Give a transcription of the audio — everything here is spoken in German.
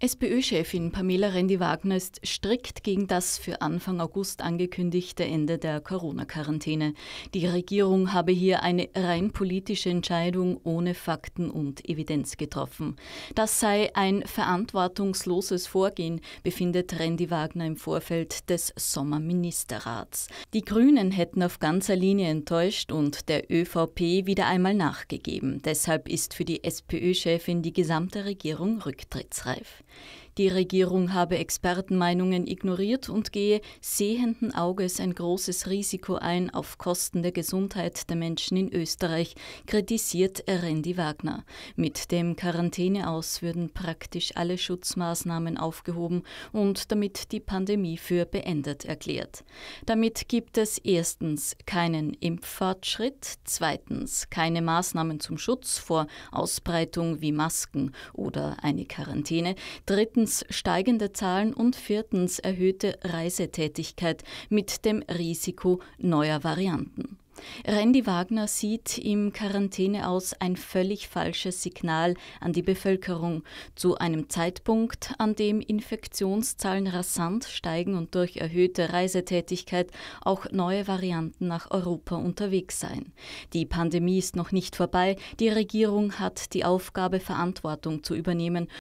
SPÖ-Chefin Pamela Rendi-Wagner ist strikt gegen das für Anfang August angekündigte Ende der Corona-Quarantäne. Die Regierung habe hier eine rein politische Entscheidung ohne Fakten und Evidenz getroffen. Das sei ein verantwortungsloses Vorgehen, befindet Rendi-Wagner im Vorfeld des Sommerministerrats. Die Grünen hätten auf ganzer Linie enttäuscht und der ÖVP wieder einmal nachgegeben. Deshalb ist für die SPÖ-Chefin die gesamte Regierung rücktrittsreif. Die Regierung habe Expertenmeinungen ignoriert und gehe sehenden Auges ein großes Risiko ein auf Kosten der Gesundheit der Menschen in Österreich, kritisiert Rendi Wagner. Mit dem Quarantäneaus würden praktisch alle Schutzmaßnahmen aufgehoben und damit die Pandemie für beendet erklärt. Damit gibt es erstens keinen Impffortschritt, zweitens keine Maßnahmen zum Schutz vor Ausbreitung wie Masken oder eine Quarantäne, drittens steigende Zahlen und viertens erhöhte Reisetätigkeit mit dem Risiko neuer Varianten. Randy Wagner sieht im Quarantäne aus ein völlig falsches Signal an die Bevölkerung zu einem Zeitpunkt, an dem Infektionszahlen rasant steigen und durch erhöhte Reisetätigkeit auch neue Varianten nach Europa unterwegs seien. Die Pandemie ist noch nicht vorbei, die Regierung hat die Aufgabe, Verantwortung zu übernehmen